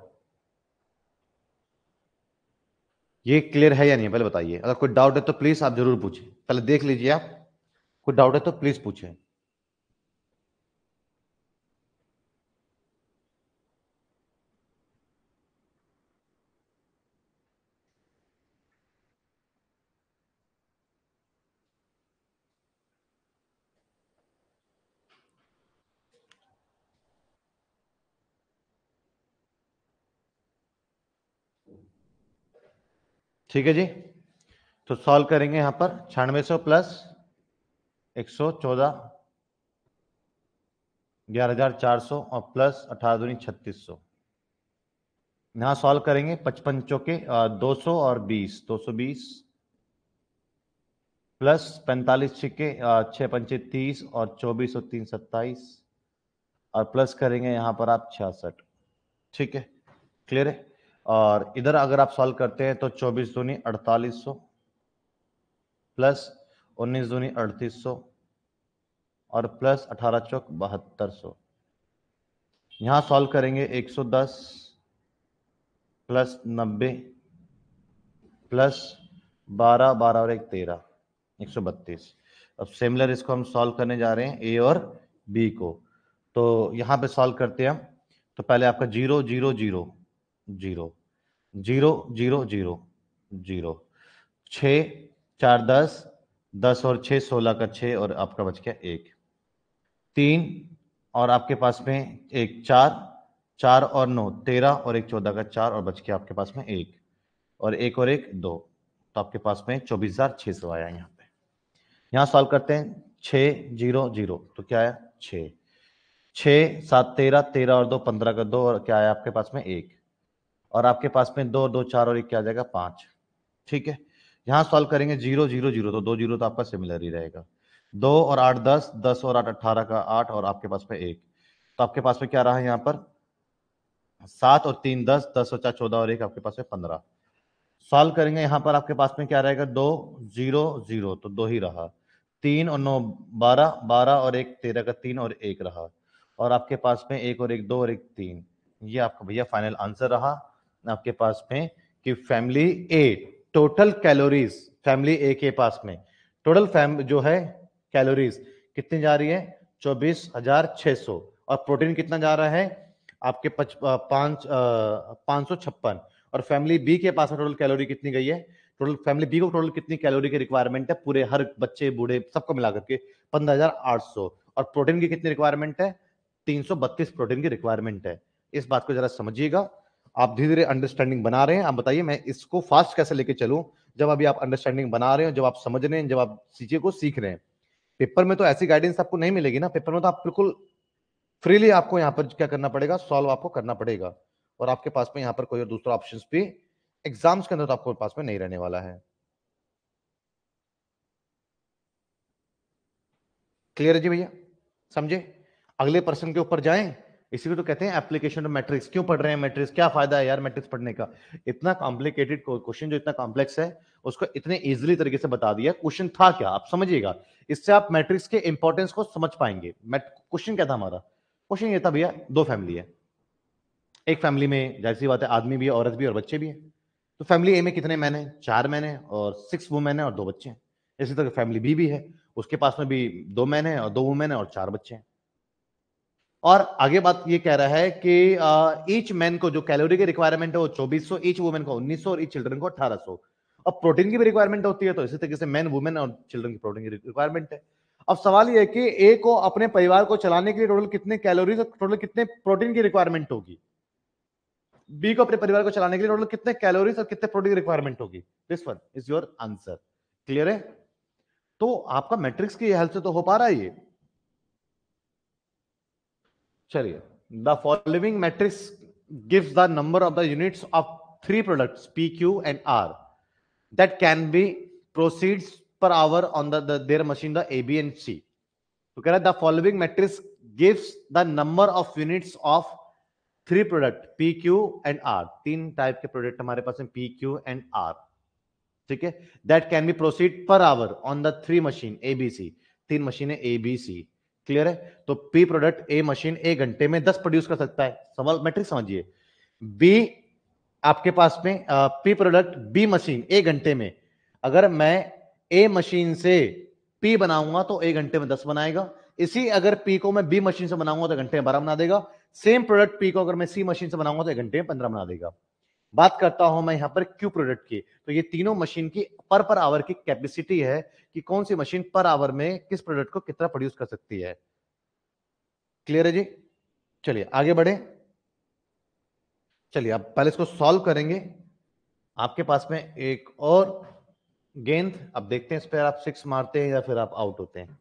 ये क्लियर है या नहीं पहले बताइए अगर कोई डाउट है तो प्लीज आप जरूर पूछें पहले देख लीजिए आप कोई डाउट है तो प्लीज पूछें ठीक है जी तो सॉल्व करेंगे यहां पर छियानवे सौ प्लस एक सौ चौदह ग्यारह हजार चार सौ और प्लस अठारह दूनी छत्तीस सौ यहाँ सॉल्व करेंगे पचपन चौके दो सौ और बीस दो सौ बीस प्लस पैंतालीस छिक्के छः पंचे तीस और चौबीस और तीन सत्ताईस और प्लस करेंगे यहाँ पर आप छियासठ ठीक है क्लियर है और इधर अगर आप सॉल्व करते हैं तो चौबीस दूनी अड़तालीस सौ प्लस उन्नीस दूनी अड़तीस सौ और प्लस अठारह चौक बहत्तर सौ यहाँ सॉल्व करेंगे एक सौ दस प्लस नब्बे प्लस बारह बारह और एक तेरह एक सौ बत्तीस अब सिमिलर इसको हम सॉल्व करने जा रहे हैं ए और बी को तो यहाँ पे सॉल्व करते हैं हम तो पहले आपका zero zero zero zero zero zero zero zero छ चार दस दस और छ सोलह का छ और आपका बच गया एक तीन और आपके पास में एक चार चार और नौ तेरह और एक चौदह का चार और बच गया आपके पास में एक और एक और एक दो तो आपके पास में चौबीस हजार छह सौ आया यहाँ पे यहाँ सॉल्व करते हैं छ जीरो जीरो तो क्या आया छ छ सात तेरह तेरह और दो पंद्रह का दो और क्या आया आपके पास में एक और आपके पास में दो दो चार और एक क्या आ जाएगा पांच ठीक है यहाँ सॉल्व करेंगे जीरो जीरो जीरो तो दो जीरो तो आपका सिमिलर ही रहेगा दो और आठ दस दस और आठ अट्ठारह का आठ और आपके पास में एक तो आपके पास में क्या रहा है यहाँ पर सात और तीन दस दस और चार चौदह और एक आपके पास में पंद्रह सॉल्व करेंगे यहाँ पर आपके पास में क्या रहेगा दो जीरो जीरो तो दो ही रहा तीन और नौ बारह बारह और एक तेरह का तीन और एक रहा और आपके पास में एक और एक दो और एक तीन ये आपका भैया फाइनल आंसर रहा आपके पास में कि family A total calories family A के पास में टोटल फैम जो है कैलोरीज कितनी जा रही है चौबीस हजार छह सौ और प्रोटीन कितना जा रहा है आपके पच पाँच पाँच सौ छप्पन और फैमिली बी के पास टोटल कैलोरी कितनी गई है टोटल फैमिली बी को टोटल कितनी कैलोरी की रिक्वायरमेंट है पूरे हर बच्चे बूढ़े सबको मिला करके पंद्रह हजार आठ सौ और प्रोटीन की कितनी रिक्वायरमेंट है तीन सौ बत्तीस प्रोटीन की रिक्वायरमेंट है इस बात को जरा समझिएगा आप धीरे धीरे अंडरस्टैंडिंग बना रहे हैं आप बताइए मैं इसको फास्ट कैसे लेके चलूं जब अभी आप अंडरस्टैंडिंग बना रहे हो जब आप समझ रहे हैं जब आप चीजें को सीख रहे हैं पेपर में तो ऐसी गाइडेंस आपको नहीं मिलेगी ना पेपर में तो आप बिल्कुल फ्रीली आपको यहाँ पर क्या करना पड़ेगा सॉल्व आपको करना पड़ेगा और आपके पास में यहाँ पर कोई और दूसरा ऑप्शन भी एग्जाम्स के अंदर तो आपको पास में नहीं रहने वाला है क्लियर है जी भैया समझे अगले पर्सन के ऊपर जाएं इसी को तो कहते हैं एप्लीकेशन ऑफ मैट्रिक्स क्यों पढ़ रहे हैं मैट्रिक्स क्या फायदा है यार मैट्रिक्स पढ़ने का इतना कॉम्प्लिकेटेड क्वेश्चन जो इतना कॉम्प्लेक्स है उसको इतने इजिली तरीके से बता दिया क्वेश्चन था क्या आप समझिएगा इससे आप मैट्रिक्स के इंपॉर्टेंस को समझ पाएंगे क्वेश्चन क्या था हमारा क्वेश्चन ये था भैया दो फैमिली है एक फैमिली में जैसी बात है आदमी भी है औरत भी और बच्चे भी है तो फैमिली ए में कितने मैन है चार मैन है और सिक्स वुमेन है और दो बच्चे हैं इसी तरह फैमिली बी भी है उसके पास में भी दो मैन है और दो वुमेन है और चार बच्चे हैं और आगे बात ये कह रहा है कि ईच मैन को जो कैलोरी की रिक्वायरमेंट है वो 2400 ईच वुमेन को 1900 और ईच चिल्ड्रन को 1800 अब प्रोटीन की भी रिक्वायरमेंट होती है तो इसी तरीके से मैन वुमेन और चिल्ड्रन की प्रोटीन की रिक्वायरमेंट है अब सवाल यह है कि ए को अपने परिवार को चलाने के लिए टोटल कितने कैलोरीज और टोटल कितने प्रोटीन की रिक्वायरमेंट होगी बी को अपने परिवार को चलाने के लिए टोटल कितने कैलोरीज और कितने प्रोटीन की रिक्वायरमेंट होगी this one is your answer clear है तो आपका मैट्रिक्स की हेल्प से तो हो पा रहा है ये चलिए the following matrix gives the number of the units of three products P Q and R that can be proceeds per hour on the their machine the A B and C तो कह रहा है the following matrix gives the number of units of three product P Q and R तीन type के product हमारे पास P Q and R ठीक है that can be proceed per hour on the three machine ABC तीन B ABC clear है तो P product ए machine एक घंटे में दस प्रोड्यूस कर सकता है सवाल मैट्रिक समझिए बी आपके पास में पी प्रोडक्ट बी मशीन एक घंटे में अगर मैं ए मशीन से पी बनाऊंगा तो एक घंटे में दस बनाएगा इसी अगर पी को मैं बी मशीन से बनाऊंगा तो घंटे में बारह बना देगा सेम प्रोडक्ट पी को अगर मैं सी मशीन से बनाऊंगा तो एक घंटे में पंद्रह बना देगा बात करता हूं मैं यहां पर क्यू प्रोडक्ट की तो ये तीनों मशीन की पर पर आवर की कैपेसिटी है कि कौन सी मशीन पर आवर में किस प्रोडक्ट को कितना प्रोड्यूस कर सकती है क्लियर है जी चलिए आगे बढ़े चलिए अब पहले इसको सॉल्व करेंगे आपके पास में एक और गेंद अब देखते हैं इस पर आप सिक्स मारते हैं या फिर आप आउट होते हैं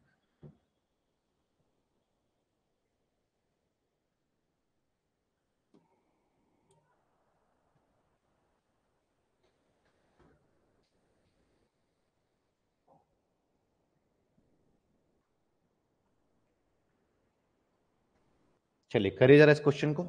चलिए करिए जरा इस क्वेश्चन को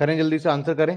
करें जल्दी से आंसर करें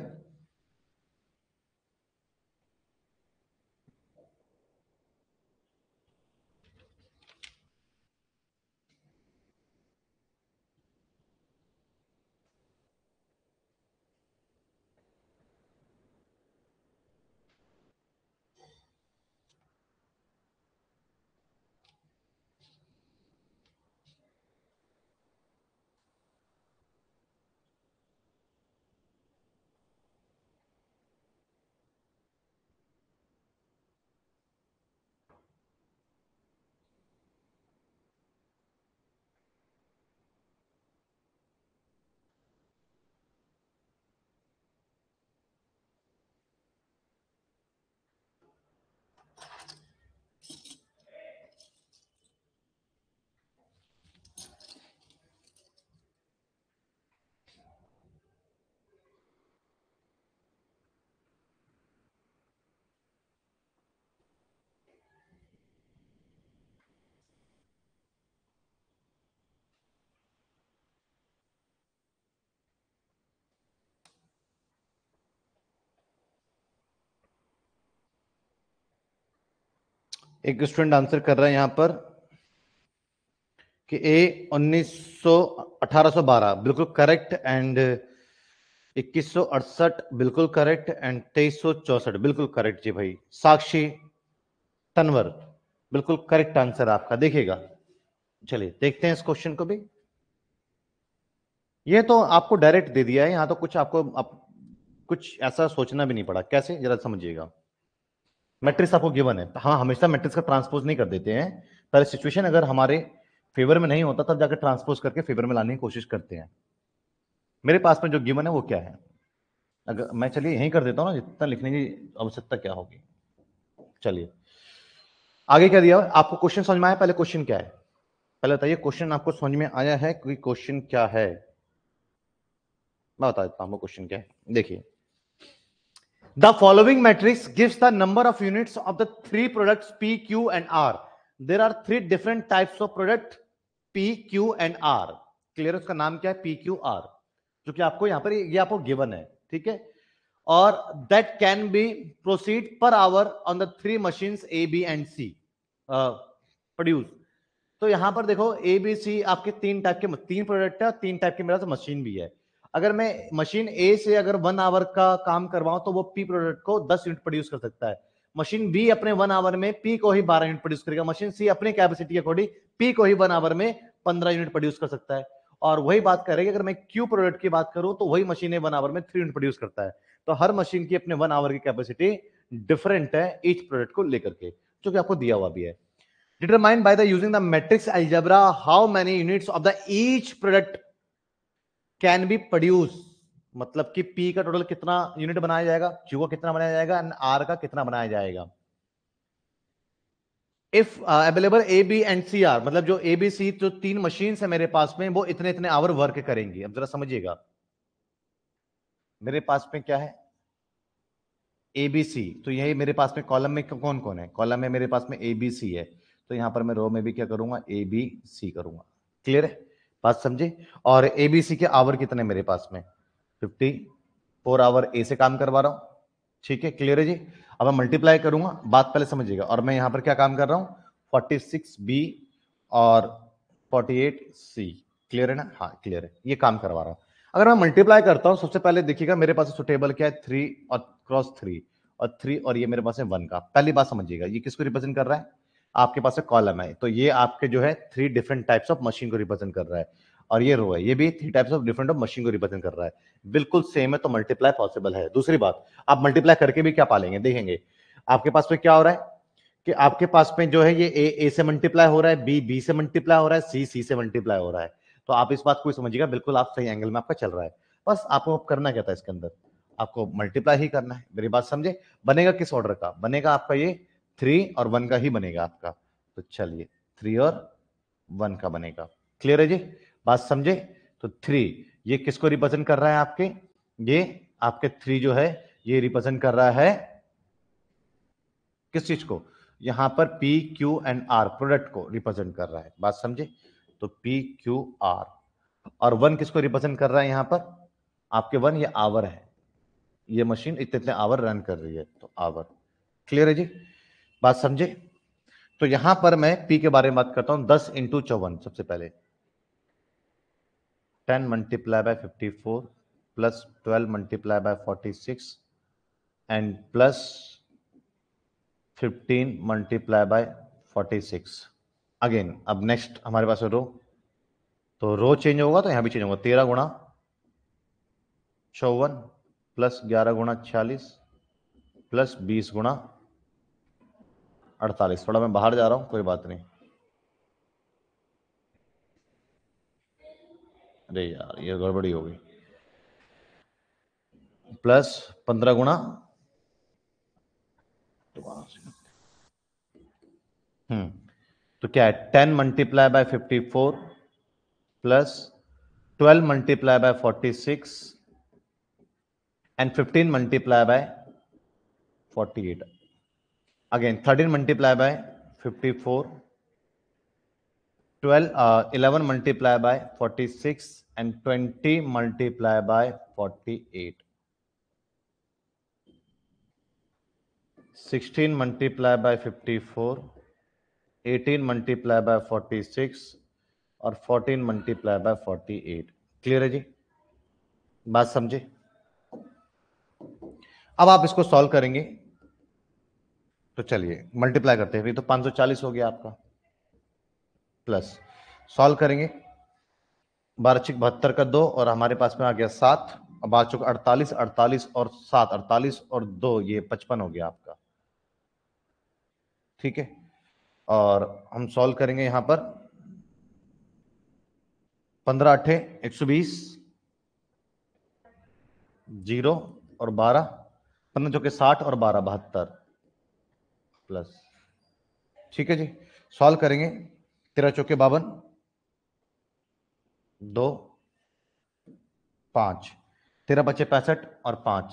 एक स्टूडेंट आंसर कर रहा है यहां पर कि ए 1900 बिल्कुल करेक्ट एंड इक्कीस बिल्कुल करेक्ट एंड तेईस बिल्कुल करेक्ट जी भाई साक्षी तनवर बिल्कुल करेक्ट आंसर आपका देखिएगा चलिए देखते हैं इस क्वेश्चन को भी ये तो आपको डायरेक्ट दे दिया है यहां तो कुछ आपको आप, कुछ ऐसा सोचना भी नहीं पड़ा कैसे जरा समझिएगा मैट्रिक्स आपको गिवन है हाँ हमेशा मैट्रिक्स का ट्रांसपोज नहीं कर देते हैं पर सिचुएशन अगर हमारे फेवर में नहीं होता तब जाकर ट्रांसपोज करके फेवर में लाने की कोशिश करते हैं मेरे पास में जो गिवन है वो क्या है अगर मैं चलिए यहीं कर देता हूँ ना जितना लिखने की आवश्यकता क्या होगी चलिए आगे क्या दिया आपको क्वेश्चन समझ में आया पहले क्वेश्चन क्या है पहले बताइए क्वेश्चन आपको समझ में आया है कि क्वेश्चन क्या है मैं बता देता हूँ क्वेश्चन क्या है देखिए The following matrix gives the number of units of the three products P, Q and R. There are three different types of product P, Q and R. Clear उसका नाम क्या है पी क्यू आर जो कि आपको यहाँ पर ये आपको गिवन है ठीक है और that can be proceed per hour on the three machine A B and C produce तो यहां पर देखो ए बी सी आपके तीन टाइप के तीन प्रोडक्ट है तीन टाइप के मेरा तो मशीन भी है अगर मैं मशीन ए से अगर वन आवर का काम करवाऊं तो वो पी प्रोडक्ट को दस यूनिट प्रोड्यूस कर सकता है मशीन बी अपने वन आवर में पी को ही बारह यूनिट प्रोड्यूस करेगा मशीन सी अपने कैपेसिटी के अकॉर्डिंग पी को ही वन आवर में पंद्रह यूनिट प्रोड्यूस कर सकता है और वही बात करेंगे अगर मैं क्यू प्रोडक्ट की बात करूं तो वही मशीन वन आवर में थ्री यूनिट प्रोड्यूस करता है तो हर मशीन की अपने वन आवर की कैपेसिटी डिफरेंट है ईच प्रोडक्ट को लेकर के जो कि आपको दिया हुआ भी है determined by the using the matrix algebra how many units of the each product can be produce मतलब कि पी का टोटल कितना यूनिट बनाया जाएगा क्यू का कितना बनाया जाएगा एंड आर का कितना बनाया जाएगा if available A B and C are मतलब जो ए बी सी जो तीन मशीन है मेरे पास में वो इतने इतने आवर वर्क करेंगी अब जरा समझिएगा मेरे पास में क्या है ए बी सी तो यही मेरे पास में कॉलम में कौन कौन है कॉलम में मेरे पास में ए बी सी है तो यहां पर मैं रो में भी क्या करूंगा ए बी सी करूंगा क्लियर है बात समझे और एबीसी के आवर कितने मेरे पास में फिफ्टी फोर आवर ए से काम करवा रहा हूँ ठीक है क्लियर है जी अब मैं मल्टीप्लाई करूंगा बात पहले समझिएगा और मैं यहाँ पर क्या काम कर रहा हूँ फोर्टी सिक्स बी और फोर्टी एट सी क्लियर है ना हाँ क्लियर है ये काम करवा रहा हूँ अगर मैं मल्टीप्लाई करता हूँ सबसे पहले देखिएगा मेरे पास टेबल क्या है थ्री और क्रॉस थ्री और थ्री और ये मेरे पास है वन का पहली बात समझिएगा ये किसको रिप्रेजेंट कर रहा है आपके पास एक कॉलम है तो ये आपके जो है three different types of machine को रिप्रेजेंट कर रहा है और ये रो है ये भी three types of different of machine को रिप्रेजेंट कर रहा है बिल्कुल सेम है तो मल्टीप्लाई पॉसिबल है दूसरी बात आप मल्टीप्लाई करके भी क्या पालेंगे देखेंगे आपके पास में क्या हो रहा है कि आपके पास में जो है ये ए ए से मल्टीप्लाई हो रहा है बी बी से मल्टीप्लाई हो रहा है सी सी से मल्टीप्लाई हो रहा है तो आप इस बात को समझिएगा बिल्कुल आप सही एंगल में आपका चल रहा है बस आपको करना क्या था इसके अंदर आपको मल्टीप्लाई ही करना है मेरी बात समझे बनेगा किस ऑर्डर का बनेगा आपका ये थ्री और वन का ही बनेगा आपका तो चलिए थ्री और वन का बनेगा क्लियर है जी बात समझे तो थ्री ये किसको रिप्रेजेंट कर रहा है आपके ये आपके थ्री जो है ये रिप्रेजेंट कर रहा है किस चीज को यहां पर P Q and R product को रिप्रेजेंट कर रहा है बात समझे तो पी क्यू आर और वन किसको रिप्रेजेंट कर रहा है यहां पर आपके वन ये आवर है ये मशीन इतने इतने आवर रन कर रही है तो आवर क्लियर है जी बात समझे तो यहां पर मैं पी के बारे में बात करता हूं दस इंटू चौवन सबसे पहले ten multiply by fifty four plus twelve multiply by forty six and plus fifteen multiply by forty six again अब नेक्स्ट हमारे पास रो तो रो चेंज होगा तो यहां भी चेंज होगा तेरह गुणा चौवन प्लस ग्यारह गुणा छियालीस प्लस बीस गुणा अड़तालीस थोड़ा मैं बाहर जा रहा हूँ कोई बात नहीं अरे यार ये गड़बड़ी हो गई प्लस पंद्रह गुणा हम्म तो क्या है ten multiply by fifty four plus twelve multiply by forty six and fifteen multiply by forty eight again thirteen multiply by fifty four twelve eleven multiply by forty six and twenty multiply by forty eight sixteen multiply by fifty four eighteen multiply by forty six और fourteen multiply by forty eight clear है जी बात समझे अब आप इसको solve करेंगे तो चलिए मल्टीप्लाई करते हैं तो 540 हो गया आपका प्लस सॉल्व करेंगे बारह छिक बहत्तर का दो और हमारे पास में आ गया सात बारह चुक अड़तालीस अड़तालीस और सात अड़तालीस और दो ये पचपन हो गया आपका ठीक है और हम सॉल्व करेंगे यहां पर पंद्रह अट्ठे एक सौ बीस जीरो और बारह पंद्रह चौके साठ और बारह बहत्तर प्लस ठीक है जी सॉल्व करेंगे तेरह चौके बावन दो पांच तेरह बच्चे पैंसठ और पांच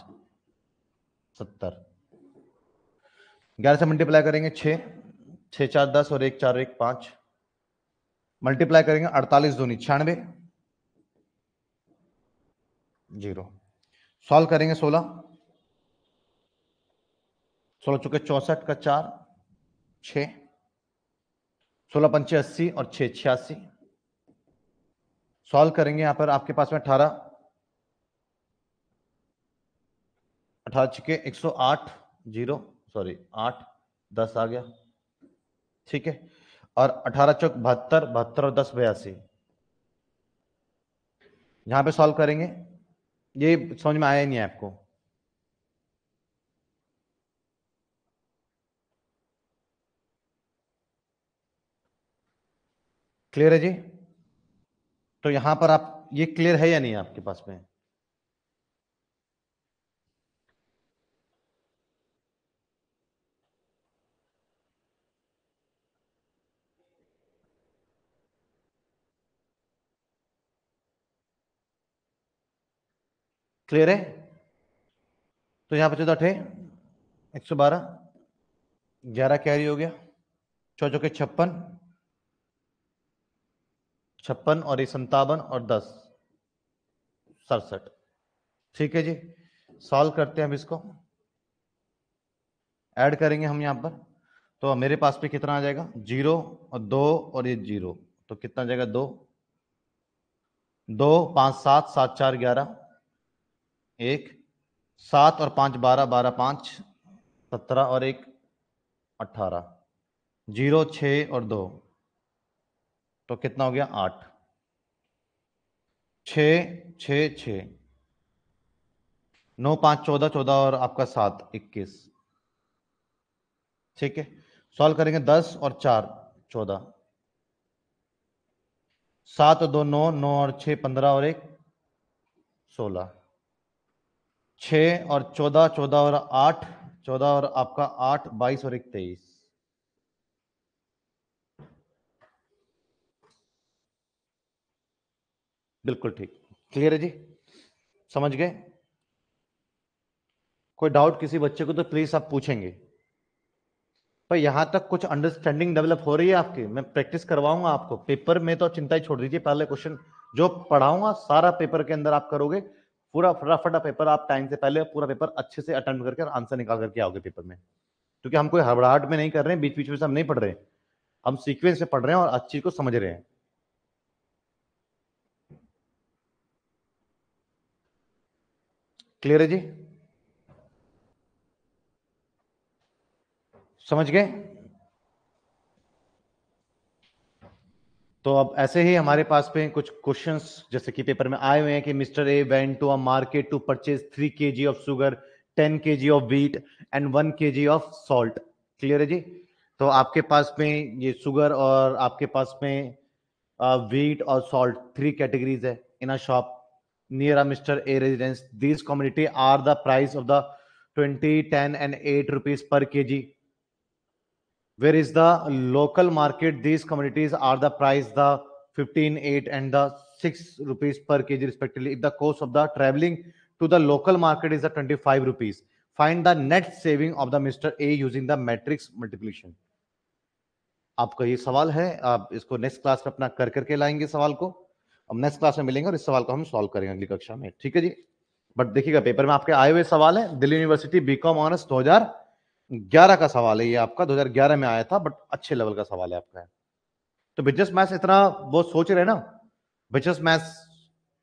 सत्तर ग्यारह से मल्टीप्लाई करेंगे छ छ चार दस और एक चार एक पांच मल्टीप्लाई करेंगे अड़तालीस दूनी छियानवे जीरो सॉल्व करेंगे सोलह सोलह चौके चौसठ का चार छ सोलह पंचे अस्सी और छ छियासी सॉल्व करेंगे यहां पर आपके पास में अठारह अठारह छिके एक सौ आठ जीरो सॉरी आठ दस आ गया ठीक है और अठारह चौक बहत्तर बहत्तर और दस बयासी यहां पे सॉल्व करेंगे ये समझ में आया नहीं आपको क्लियर है जी तो यहां पर आप ये क्लियर है या नहीं आपके पास में क्लियर है तो यहां पर चौदह अठे एक सौ बारह ग्यारह कैरी हो गया चौचौ के छप्पन छप्पन और ये संतावन और दस सड़सठ ठीक है जी सॉल्व करते हैं हम इसको ऐड करेंगे हम यहाँ पर तो मेरे पास पे कितना आ जाएगा जीरो और दो और ये जीरो तो कितना जाएगा दो दो पाँच सात सात चार ग्यारह एक सात और पाँच बारह बारह पाँच सत्रह और एक अट्ठारह जीरो छः और दो तो कितना हो गया आठ छ छ छ नौ पांच चौदह चौदह और आपका सात इक्कीस ठीक है सॉल्व करेंगे दस और चार चौदह सात दो नौ नौ और छ पंद्रह और एक सोलह छ और चौदह चौदह और आठ चौदह और आपका आठ बाईस और एक तेईस बिल्कुल ठीक क्लियर है जी समझ गए कोई डाउट किसी बच्चे को तो प्लीज आप पूछेंगे पर यहां तक कुछ अंडरस्टैंडिंग डेवलप हो रही है आपकी मैं प्रैक्टिस करवाऊंगा आपको पेपर में तो चिंता ही छोड़ दीजिए पहले क्वेश्चन जो पढ़ाऊंगा सारा पेपर के अंदर आप करोगे पूरा फटाफट पेपर आप टाइम से पहले पूरा पेपर अच्छे से अटेंड करके आंसर निकाल करके आओगे पेपर में क्योंकि हम कोई हड़बड़ाहट में नहीं कर रहे हैं बीच बीच में से हम नहीं पढ़ रहे हम सीक्वेंस में पढ़ रहे हैं और अच्छी को समझ रहे हैं क्लियर है जी समझ गए तो अब ऐसे ही हमारे पास पे कुछ क्वेश्चंस जैसे कि पेपर में आए हुए हैं कि Mister A went to a market to purchase three K G of sugar ten K G of wheat and one K G of salt clear है जी तो आपके पास में ये शुगर और आपके पास में व्हीट uh, और सॉल्ट थ्री कैटेगरीज है in a shop near a Mr. A residence. These commodity are the price of the 20, 10 and 8 rupees per kg. Where is the local market? These commodities are the price the 15, 8 and the 6 rupees per kg respectively. If the cost of the traveling to the local market is the 25 rupees. Find the net saving of the Mr. A using the matrix multiplication. आपका ये सवाल है आप इसको next class में अपना कर करके लाएंगे सवाल को हम नेक्स्ट क्लास में मिलेंगे और इस सवाल को हम सॉल्व करेंगे अगली कक्षा में ठीक है जी बट देखिएगा पेपर में आपके आए हुए सवाल है दिल्ली यूनिवर्सिटी बीकॉम ऑनर्स 2011 का सवाल है ये आपका 2011 में आया था बट अच्छे लेवल का सवाल है आपका तो बिजनेस मैथ्स इतना वो सोच रहे ना बिजनेस मैथ्स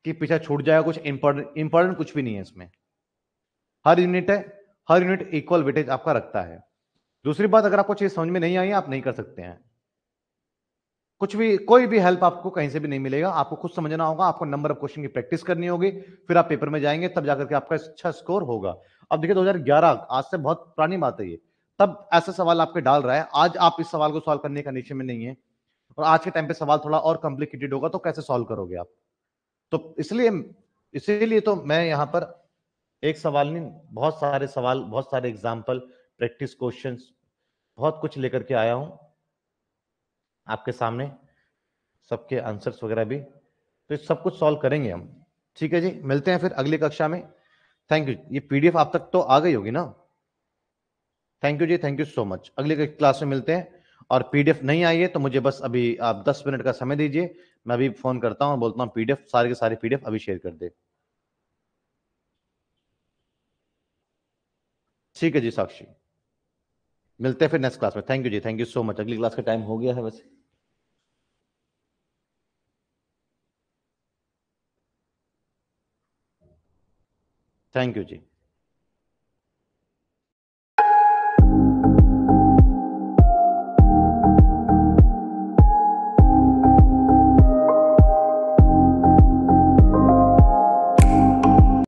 की पीछे छूट जाएगा कुछ इंपॉर्टेंट कुछ भी नहीं है इसमें हर यूनिट है हर यूनिट इक्वल वेटेज आपका रखता है दूसरी बात अगर आपको चीज समझ में नहीं आई आप नहीं कर सकते हैं कुछ भी कोई भी हेल्प आपको कहीं से भी नहीं मिलेगा आपको खुद समझना होगा आपको नंबर ऑफ क्वेश्चन की प्रैक्टिस करनी होगी फिर आप पेपर में जाएंगे तब जाकर के आपका अच्छा स्कोर होगा अब देखिए 2011 आज से बहुत पुरानी बात है ये तब ऐसा सवाल आपके डाल रहा है आज आप इस सवाल को सॉल्व करने का नीचे में नहीं है और आज के टाइम पे सवाल थोड़ा और कॉम्प्लिकेटेड होगा तो कैसे सॉल्व करोगे आप तो इसलिए इसीलिए तो मैं यहाँ पर एक सवाल नहीं बहुत सारे सवाल बहुत सारे एग्जाम्पल प्रैक्टिस क्वेश्चन बहुत कुछ लेकर के आया हूँ आपके सामने सबके आंसर्स वगैरह भी तो ये सब कुछ सॉल्व करेंगे हम ठीक है जी मिलते हैं फिर अगली कक्षा में थैंक यू ये पीडीएफ आप तक तो आ गई होगी ना थैंक यू जी थैंक यू सो मच अगली क्लास में मिलते हैं और पीडीएफ नहीं आई है तो मुझे बस अभी आप 10 मिनट का समय दीजिए मैं अभी फोन करता हूँ बोलता हूँ पीडीएफ सारे के सारे पीडीएफ अभी शेयर कर दे ठीक है जी साक्षी मिलते हैं फिर नेक्स्ट क्लास में थैंक यू जी थैंक यू सो मच अगली क्लास का टाइम हो गया है वैसे Thank you, Ji.